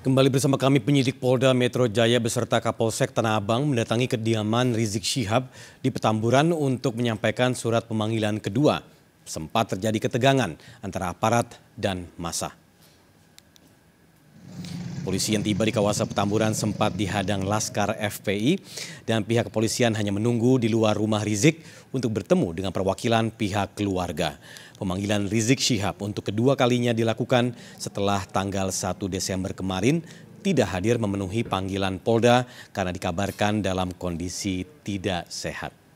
Kembali bersama kami penyidik Polda Metro Jaya beserta Kapolsek Tanah Abang mendatangi kediaman Rizik Syihab di Petamburan untuk menyampaikan surat pemanggilan kedua. Sempat terjadi ketegangan antara aparat dan massa. Polisi yang tiba di kawasan Petamburan sempat dihadang Laskar FPI dan pihak kepolisian hanya menunggu di luar rumah Rizik untuk bertemu dengan perwakilan pihak keluarga. Pemanggilan Rizik Syihab untuk kedua kalinya dilakukan setelah tanggal 1 Desember kemarin tidak hadir memenuhi panggilan Polda karena dikabarkan dalam kondisi tidak sehat.